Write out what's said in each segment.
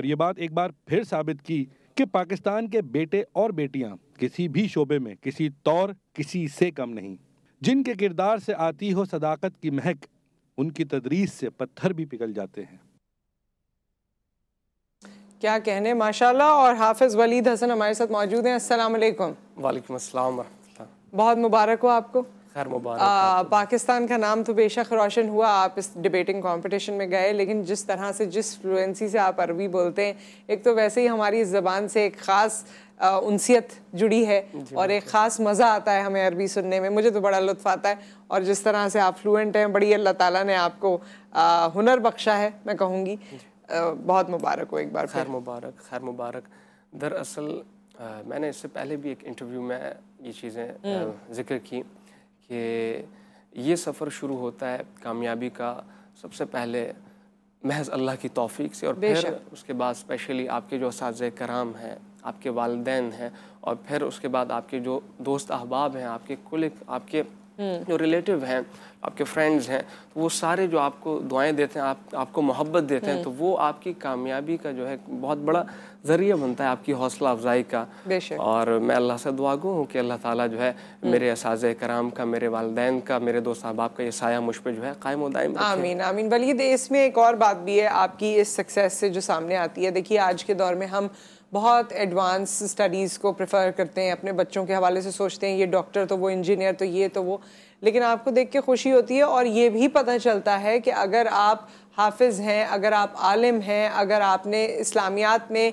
और ये बात एक बार फिर साबित की कि पाकिस्तान के बेटे और बेटियां किसी भी शोबे में किसी तौर किसी से कम नहीं जिनके किरदार से आती हो सदाकत की महक उनकी तदरीस से पत्थर भी पिघल जाते हैं क्या कहने माशाल्लाह और हाफिज वलीद हसन हमारे साथ मौजूद हैं अस्सलाम वालेकुम वालेकुम अस्सलाम बहुत मुबारक हो आपको खैर मुबारक पाकिस्तान का नाम तो बेशक रोशन हुआ आप इस डिबेटिंग कंपटीशन में गए लेकिन जिस तरह से जिस फ्लुएंसी से आप अरबी बोलते हैं एक तो वैसे ही हमारी ज़बान से एक ख़ास उनसीत जुड़ी है और एक ख़ास मज़ा आता है हमें अरबी सुनने में मुझे तो बड़ा लुत्फ आता है और जिस तरह से आप फ्लुएंट हैं बड़ी अल्लाह ताला ने आपको आ, हुनर बख्शा है मैं कहूँगी बहुत मुबारक हो एक बार खैर मुबारक खैर मुबारक दरअसल मैंने इससे पहले भी एक इंटरव्यू में ये चीज़ें हम्म। जिक्र की कि ये सफ़र शुरू होता है कामयाबी का सबसे पहले महज अल्लाह की तौफीक से और फिर उसके बाद स्पेशली आपके जो इस कराम हैं आपके वालदेन हैं और फिर उसके बाद आपके जो दोस्त अहबाब हैं आपके कुल आपके हम्म। जो रिलेटिव हैं आपके फ्रेंड्स हैं तो वो सारे जो आपको दुआएं देते हैं आप आपको मोहब्बत देते हैं हम्म। तो वो आपकी कामयाबी का जो है बहुत बड़ा ज़रिया बनता है आपकी हौसला अफजाई का और मैं अल्लाह से दुआ गु हूँ कि अल्लाह ताला जो है हम्म। मेरे असाज कराम का मेरे वालदेन का मेरे दोस्त अहबाब का ये साया मुझ पर जो है कायम उदायम आमीन आमीन वलीद इसमें एक और बात भी है आपकी इस सक्सेस से जो सामने आती है देखिए आज के दौर में हम बहुत एडवांस स्टडीज़ को प्रेफर करते हैं अपने बच्चों के हवाले से सोचते हैं ये डॉक्टर तो वो इंजीनियर तो ये तो वो लेकिन आपको देख के खुशी होती है और ये भी पता चलता है कि अगर आप हाफिज़ हैं अगर आप आलिम हैं अगर आपने इस्लामियात में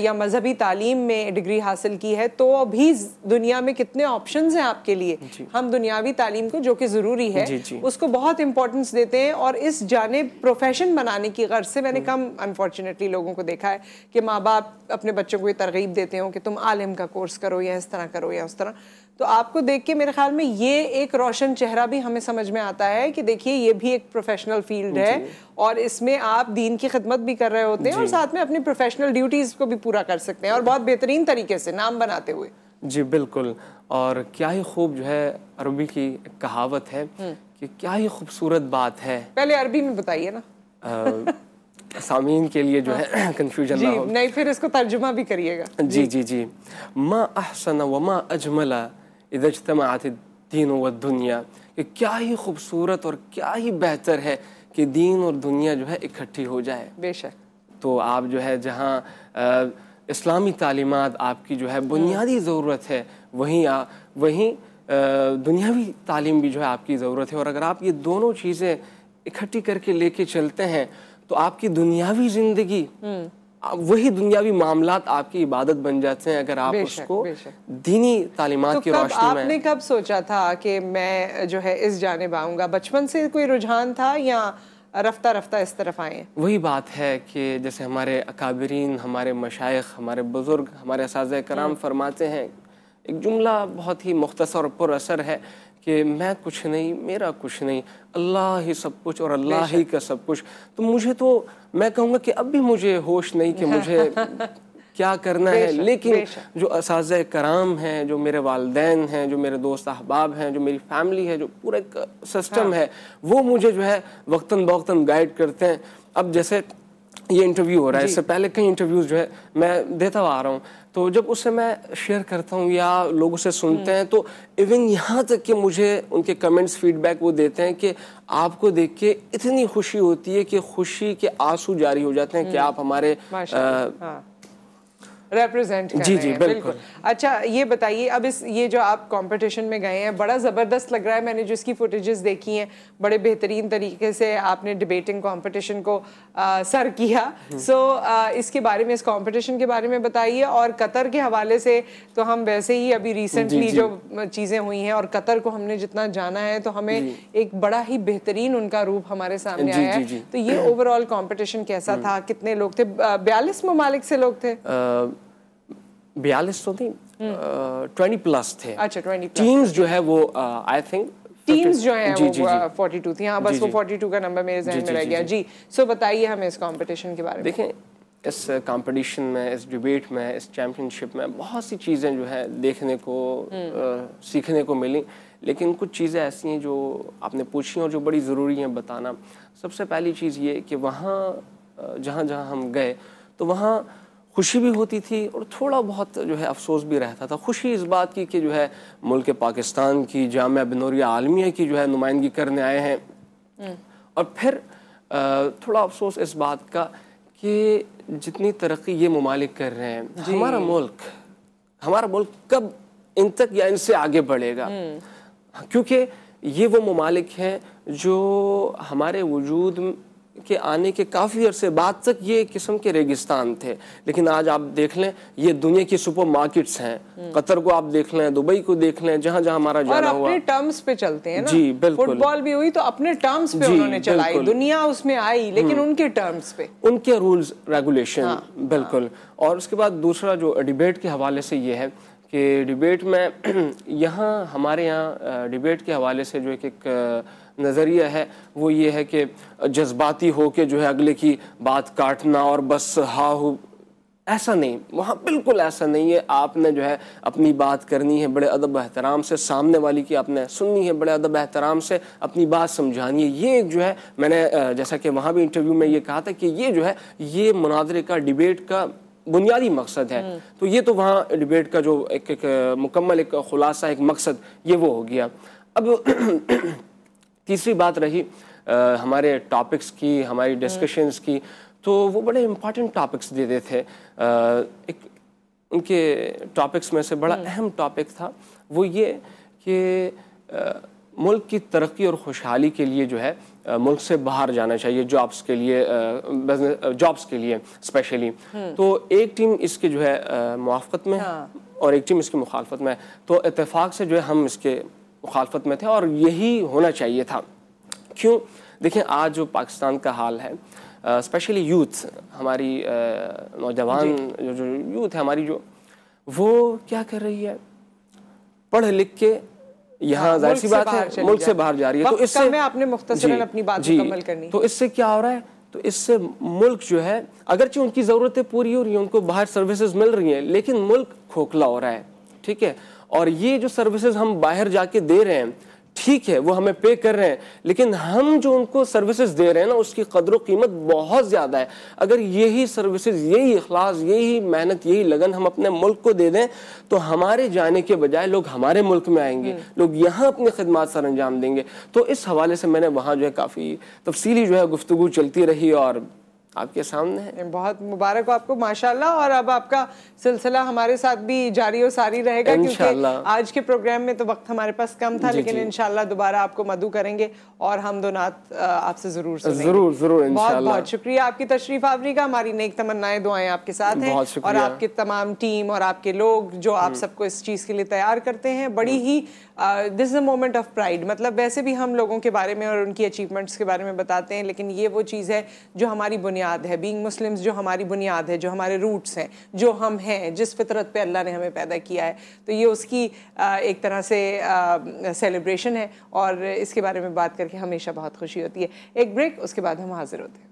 या मजहबी तालीम में डिग्री हासिल की है तो अभी दुनिया में कितने ऑप्शन हैं आपके लिए हम दुनियावी तालीम को जो कि ज़रूरी है जी, जी। उसको बहुत इंपॉर्टेंस देते हैं और इस जाने प्रोफेशन बनाने की गर्ज से मैंने हम्म। कम अनफॉर्चुनेटली लोगों को देखा है कि माँ बाप अपने बच्चों को ये तरगीब देते हो कि तुम आलिम का कोर्स करो या इस तरह करो या उस तरह तो आपको देख के मेरे ख्याल में ये एक रोशन चेहरा भी हमें समझ में आता है कि देखिए ये भी एक प्रोफेशनल फील्ड है और इसमें आप दीन की खिदमत भी कर रहे होते हैं और साथ में अपनी प्रोफेशनल ड्यूटीज़ को भी पूरा कर सकते हैं और बहुत बेहतरीन तरीके से नाम बनाते हुए जी बिल्कुल और क्या ही खूब जो है अरबी की कहावत है हम्म। कि क्या ही खूबसूरत बात है पहले अरबी में बताइए ना सामीन के लिए जो है कंफ्यूजन हाँ। ना हो नहीं फिर इसको तर्जुमा भी करिएगा जी जी जी, जी। माँ अहसन व माँ अजमला इजतमात दीन व दुनिया कि क्या ही खूबसूरत और क्या ही बेहतर है कि दीन और दुनिया जो है इकट्ठी हो जाए बेशक तो आप जो है जहाँ इस्लामी तालीमत आपकी जो है हम्म। बुनियादी ज़रूरत है वहीं आ, वहीं दुनियावी तालीम भी जो है आपकी ज़रूरत है और अगर आप ये दोनों चीज़ें इकट्ठी करके लेके चलते हैं तो आपकी दुनियावी ज़िंदगी हम्म। वही दुनियावी मामला आपकी इबादत बन जाते हैं अगर आप उसको दीनी तालीमत तो की रोशनी में आपने कब सोचा था कि मैं जो है इस जाने आऊंगा बचपन से कोई रुझान था या रफ्ता रफ्ता इस तरफ आए वही बात है कि जैसे हमारे अकाबरीन हमारे मशाइ हमारे बुज़ुर्ग हमारे साज कराम हम्म। फरमाते हैं एक जुमला बहुत ही मुख्तसर और असर है कि मैं कुछ नहीं मेरा कुछ नहीं अल्लाह ही सब कुछ और अल्लाह ही का सब कुछ तो मुझे तो मैं कहूँगा कि अब भी मुझे होश नहीं कि मुझे क्या करना है लेकिन जो इस कराम हैं जो मेरे वालदेन हैं जो मेरे दोस्त अहबाब हैं जो मेरी फैमिली है जो पूरा एक सिस्टम हाँ। है वो मुझे जो है वक्ता बवता गाइड करते हैं अब जैसे ये इंटरव्यू हो रहा है इससे पहले कई इंटरव्यूज जो है मैं देता हुआ आ रहा हूँ तो जब उससे मैं शेयर करता हूँ या लोग उसे सुनते हम्म। हैं तो इवन यहाँ तक कि मुझे उनके कमेंट्स फीडबैक वो देते हैं कि आपको देख के इतनी खुशी होती है कि खुशी के आंसू जारी हो जाते हैं कि हम्म। आप हमारे आ, हाँ। रिप्रेजेंट जी, जी, बिल्कुल अच्छा ये बताइए अब इस ये जो आप कंपटीशन में गए हैं बड़ा ज़बरदस्त लग रहा है मैंने जो इसकी फुटेजेस देखी हैं बड़े बेहतरीन तरीके से आपने डिबेटिंग कंपटीशन को आ, सर किया सो हम्म। आ, इसके बारे में इस कंपटीशन के बारे में बताइए और कतर के हवाले से तो हम वैसे ही अभी रिसेंटली जो चीज़ें हुई हैं और कतर को हमने जितना जाना है तो हमें एक बड़ा ही बेहतरीन उनका रूप हमारे सामने आया है तो ये ओवरऑल कॉम्पिटिशन कैसा हम्म। था कितने लोग थे बयालीस ममालिक से लोग थे बयालीस तो थी हम्म। ट्वेंटी प्लस थे अच्छा ट्वेंटी टीम्स जो है वो आई थिंक टीम्स जो है जी, वो जी, जी. 42 थी हाँ बस जी, वो 42 का नंबर मेरे जहन में रह गया जी सो बताइए हमें इस कंपटीशन के बारे में देखें इस कंपटीशन में इस डिबेट में इस चैंपियनशिप में बहुत सी चीज़ें जो है देखने को आ, हम्म। सीखने को मिली लेकिन कुछ चीज़ें ऐसी हैं जो आपने पूछी और जो बड़ी ज़रूरी हैं बताना सबसे पहली चीज़ ये कि वहाँ जहाँ जहाँ हम गए तो वहाँ खुशी भी होती थी और थोड़ा बहुत जो है अफसोस भी रहता था खुशी इस बात की कि जो है मुल्क पाकिस्तान की जाम बनौरिया आलमिया की जो है नुमाइंदगी करने आए हैं हम्म। और फिर थोड़ा अफसोस इस बात का कि जितनी तरक्की ये ममालिक कर रहे हैं हमारा मुल्क हमारा मुल्क कब इन तक या इनसे आगे बढ़ेगा हम्म। क्योंकि ये वो ममालिक हैं जो हमारे वजूद के आने के काफ़ी अरसे बाद तक ये किस्म के रेगिस्तान थे लेकिन आज आप देख लें ये दुनिया की सुपर मार्केट्स हैं हम्म। कतर को आप देख लें दुबई को देख लें जहाँ जहाँ हमारा जाना हुआ अपने टर्म्स पे चलते हैं ना जी बिल्कुल फुटबॉल भी हुई तो अपने टर्म्स पे उन्होंने चलाई दुनिया उसमें आई लेकिन हम्म। उनके टर्म्स पे उनके रूल्स रेगुलेशन हाँ। बिल्कुल और उसके बाद दूसरा जो डिबेट के हवाले से ये है कि डिबेट में यहाँ हमारे यहाँ डिबेट के हवाले से जो एक नज़रिया है वो ये है कि जज्बाती हो के जो है अगले की बात काटना और बस हा हो ऐसा नहीं वहाँ बिल्कुल ऐसा नहीं है आपने जो है अपनी बात करनी है बड़े अदब एहतराम से सामने वाली की आपने सुननी है बड़े अदब एहतराम से अपनी बात समझानी है ये जो है मैंने जैसा कि वहाँ भी इंटरव्यू में ये कहा था कि ये जो है ये मुनादरे का डिबेट का बुनियादी मकसद है हम्म। तो ये तो वहाँ डिबेट का जो एक, एक मुकम्मल एक खुलासा एक मकसद ये वो हो गया अब तीसरी बात रही आ, हमारे टॉपिक्स की हमारी डिस्कशंस की तो वो बड़े इम्पॉर्टेंट टॉपिक्स देते थे आ, एक उनके टॉपिक्स में से बड़ा हम्म। अहम टॉपिक था वो ये कि मुल्क की तरक्की और खुशहाली के लिए जो है मुल्क से बाहर जाना चाहिए जॉब्स के लिए बिजनेस जॉब्स के लिए स्पेशली हम्म। तो एक टीम इसके जो है मुआफ़त में हाँ। और एक टीम इसकी मुखालफत में तो इतफाक़ से जो है हम इसके मुखालफत में थे और यही होना चाहिए था क्यों देखें आज जो पाकिस्तान का हाल है स्पेशली यूथ हमारी नौजवान जो जो यूथ है हमारी जो वो क्या कर रही है पढ़ लिख के यहाँ हाँ, जाहिर सी बात है मुल्क से बाहर जा रही है तो इससे आपने मुख्तसरन अपनी बात मुकम्मल करनी तो इससे क्या हो रहा है तो इससे मुल्क जो है अगरचे उनकी ज़रूरतें पूरी हो रही हैं उनको बाहर सर्विसेज मिल रही हैं लेकिन मुल्क खोखला हो रहा है ठीक है और ये जो सर्विसेज हम बाहर जाके दे रहे हैं ठीक है वो हमें पे कर रहे हैं लेकिन हम जो उनको सर्विसेज दे रहे हैं ना उसकी कदर कीमत बहुत ज़्यादा है अगर यही सर्विसेज यही अखलास यही मेहनत यही लगन हम अपने मुल्क को दे दें तो हमारे जाने के बजाय लोग हमारे मुल्क में आएंगे हम्म। लोग यहाँ अपनी खदमात सर अंजाम देंगे तो इस हवाले से मैंने वहाँ जो है काफ़ी तफसीली जो है गुफ्तु चलती रही और आपके सामने है बहुत मुबारक हो आपको माशाल्लाह और अब आपका सिलसिला हमारे साथ भी जारी और सारी रहेगा क्योंकि आज के प्रोग्राम में तो वक्त हमारे पास कम था लेकिन इनशाला दोबारा आपको मधु करेंगे और हम दो नात आपसे जरूर जरूर जरूर बहुत बहुत शुक्रिया आपकी तशरीफ आवरी का हमारी नेक तमन्नाएं दुआएं आपके साथ हैं और आपके तमाम टीम और आपके लोग जो आप हम्म। सबको इस चीज के लिए तैयार करते हैं बड़ी ही this is a moment of pride मतलब वैसे भी हम लोगों के बारे में और उनकी अचीवमेंट्स के बारे में बताते हैं लेकिन ये वो चीज़ है जो हमारी बुनियाद बुनियाद है बींग मुस्लिम्स जो हमारी बुनियाद है जो हमारे रूट्स हैं जो हम हैं जिस फितरत पे अल्लाह ने हमें पैदा किया है तो ये उसकी एक तरह से सेलिब्रेशन है और इसके बारे में बात करके हमेशा बहुत खुशी होती है एक ब्रेक उसके बाद हम हाज़िर होते हैं